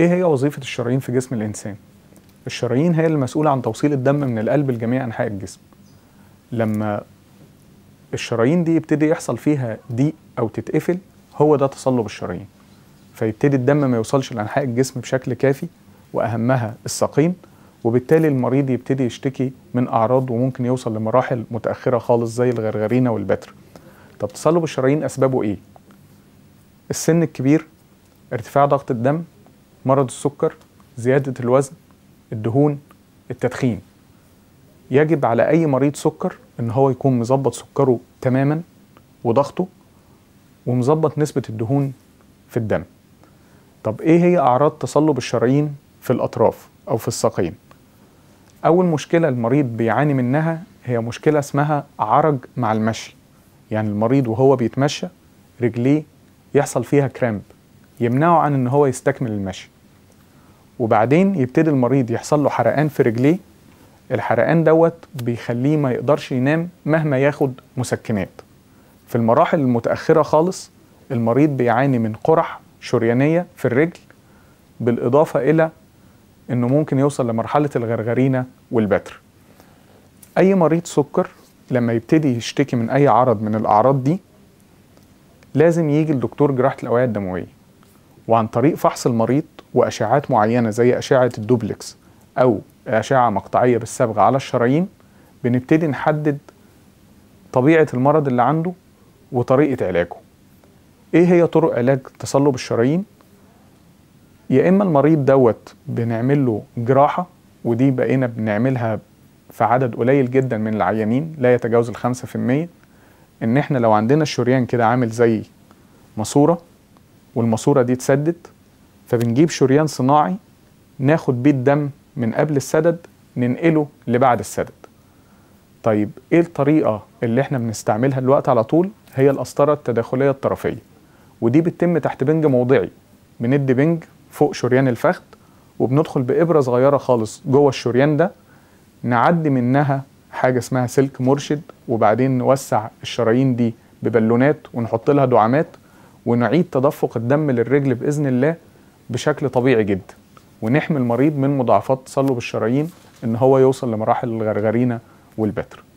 ايه هي وظيفه الشرايين في جسم الانسان الشرايين هي المسؤوله عن توصيل الدم من القلب لجميع انحاء الجسم لما الشرايين دي يبتدي يحصل فيها ضيق او تتقفل هو ده تصلب الشرايين فيبتدي الدم ما يوصلش لانحاء الجسم بشكل كافي واهمها السقيم وبالتالي المريض يبتدي يشتكي من اعراض وممكن يوصل لمراحل متاخره خالص زي الغرغرينه والبتر طب تصلب الشرايين اسبابه ايه السن الكبير ارتفاع ضغط الدم مرض السكر زياده الوزن الدهون التدخين يجب على اي مريض سكر ان هو يكون مظبط سكره تماما وضغطه ومظبط نسبه الدهون في الدم طب ايه هي اعراض تصلب الشرايين في الاطراف او في الساقين اول مشكله المريض بيعاني منها هي مشكله اسمها عرج مع المشي يعني المريض وهو بيتمشى رجليه يحصل فيها كرامب يمنعه عن ان هو يستكمل المشي وبعدين يبتدي المريض يحصل له حرقان في رجليه الحرقان دوت بيخليه ما يقدرش ينام مهما ياخد مسكنات في المراحل المتأخرة خالص المريض بيعاني من قرح شريانية في الرجل بالإضافة إلى أنه ممكن يوصل لمرحلة الغرغرينة والبتر أي مريض سكر لما يبتدي يشتكي من أي عرض من الأعراض دي لازم يجي لدكتور جراحة الأوعية الدموية وعن طريق فحص المريض واشعات معينه زي اشعه الدوبلكس او اشعه مقطعيه بالصبغه على الشرايين بنبتدي نحدد طبيعه المرض اللي عنده وطريقه علاجه ايه هي طرق علاج تصلب الشرايين يا اما المريض دوت بنعمل له جراحه ودي بقينا بنعملها في عدد قليل جدا من العيانين لا يتجاوز ال 5% ان احنا لو عندنا الشريان كده عامل زي ماسوره والماسوره دي اتسدت فبنجيب شريان صناعي ناخد بيه الدم من قبل السدد ننقله لبعد السدد طيب ايه الطريقه اللي احنا بنستعملها دلوقتي على طول هي القسطره التداخليه الطرفيه ودي بتتم تحت بنج موضعي بندي بنج فوق شريان الفخذ وبندخل بابره صغيره خالص جوه الشريان ده نعدي منها حاجه اسمها سلك مرشد وبعدين نوسع الشرايين دي ببالونات ونحط لها دعامات ونعيد تدفق الدم للرجل باذن الله بشكل طبيعي جدا ونحمي المريض من مضاعفات تصلب الشرايين ان هو يوصل لمراحل الغرغرينه والبتر